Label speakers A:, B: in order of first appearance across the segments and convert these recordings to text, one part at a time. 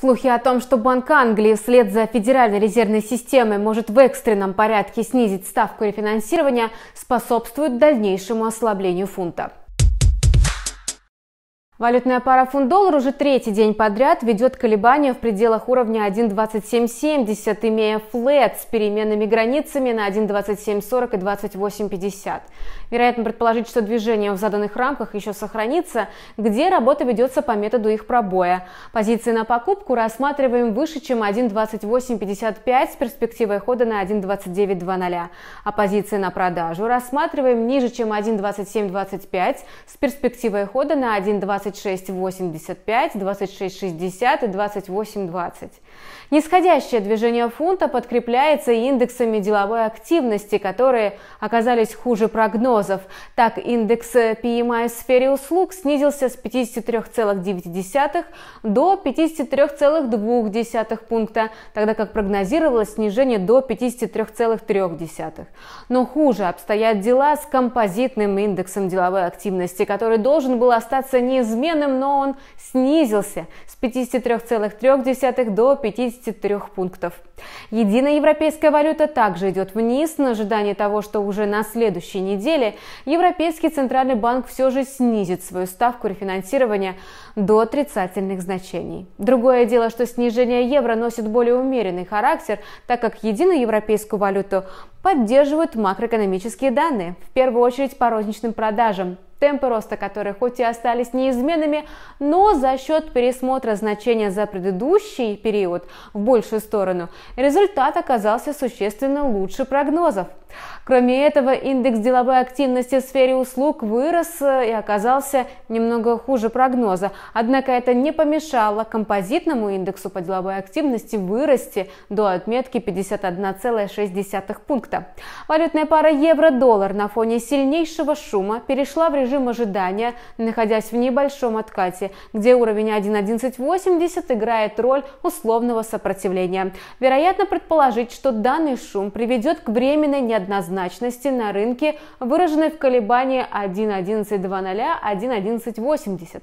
A: Слухи о том, что Банк Англии вслед за Федеральной резервной системой может в экстренном порядке снизить ставку рефинансирования, способствуют дальнейшему ослаблению фунта. Валютная пара фунт-доллар уже третий день подряд ведет колебания в пределах уровня 1.2770, имея флет с переменными границами на 1.2740 и 28.50. Вероятно предположить, что движение в заданных рамках еще сохранится, где работа ведется по методу их пробоя. Позиции на покупку рассматриваем выше, чем 1.2855 с перспективой хода на 1.2920, а позиции на продажу рассматриваем ниже, чем 1.2725 с перспективой хода на 1.28 26,85, 26,60 и 28,20. Нисходящее движение фунта подкрепляется индексами деловой активности, которые оказались хуже прогнозов. Так, индекс PMI в сфере услуг снизился с 53,9 до 53,2 пункта, тогда как прогнозировалось снижение до 53,3. Но хуже обстоят дела с композитным индексом деловой активности, который должен был остаться неизменным неизменным, но он снизился с 53,3 до 53 пунктов. Единая европейская валюта также идет вниз на ожидание того, что уже на следующей неделе Европейский центральный банк все же снизит свою ставку рефинансирования до отрицательных значений. Другое дело, что снижение евро носит более умеренный характер, так как единую европейскую валюту поддерживают макроэкономические данные, в первую очередь по розничным продажам, темпы роста которых хоть и остались неизменными, но за счет пересмотра значения за предыдущий период в большую сторону результат оказался существенно лучше прогнозов. Кроме этого, индекс деловой активности в сфере услуг вырос э, и оказался немного хуже прогноза. Однако это не помешало композитному индексу по деловой активности вырасти до отметки 51,6 пункта. Валютная пара евро-доллар на фоне сильнейшего шума перешла в режим ожидания, находясь в небольшом откате, где уровень 1.1180 играет роль условного сопротивления. Вероятно предположить, что данный шум приведет к временной неоднозначности неравнозначности на рынке выраженной в колебании 1.11.00-1.11.80.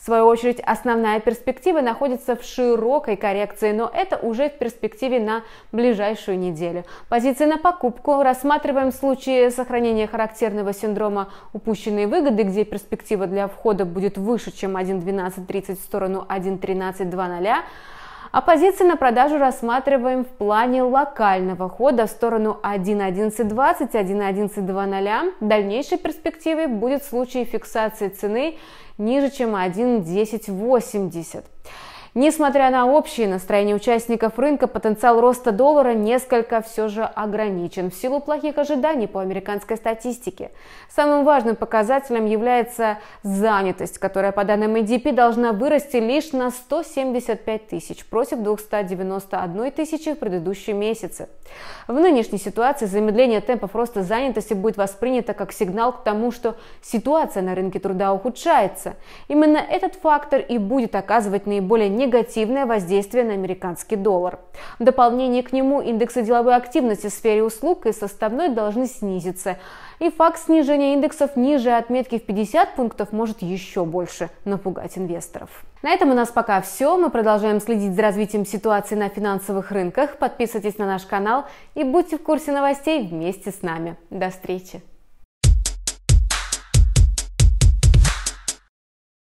A: В свою очередь, основная перспектива находится в широкой коррекции, но это уже в перспективе на ближайшую неделю. Позиции на покупку рассматриваем в случае сохранения характерного синдрома упущенной выгоды, где перспектива для входа будет выше, чем 1.12.30 в сторону 1.13.00, а на продажу рассматриваем в плане локального хода в сторону 1.11.20, 1.11.00. Дальнейшей перспективой будет случай фиксации цены ниже, чем 1.10.80. Несмотря на общие настроение участников рынка, потенциал роста доллара несколько все же ограничен в силу плохих ожиданий по американской статистике. Самым важным показателем является занятость, которая по данным EDP должна вырасти лишь на 175 тысяч против 291 тысячи в предыдущем месяце. В нынешней ситуации замедление темпов роста занятости будет воспринято как сигнал к тому, что ситуация на рынке труда ухудшается. Именно этот фактор и будет оказывать наиболее негативное негативное воздействие на американский доллар. В дополнение к нему индексы деловой активности в сфере услуг и составной должны снизиться. И факт снижения индексов ниже отметки в 50 пунктов может еще больше напугать инвесторов. На этом у нас пока все. Мы продолжаем следить за развитием ситуации на финансовых рынках. Подписывайтесь на наш канал и будьте в курсе новостей вместе с нами. До встречи!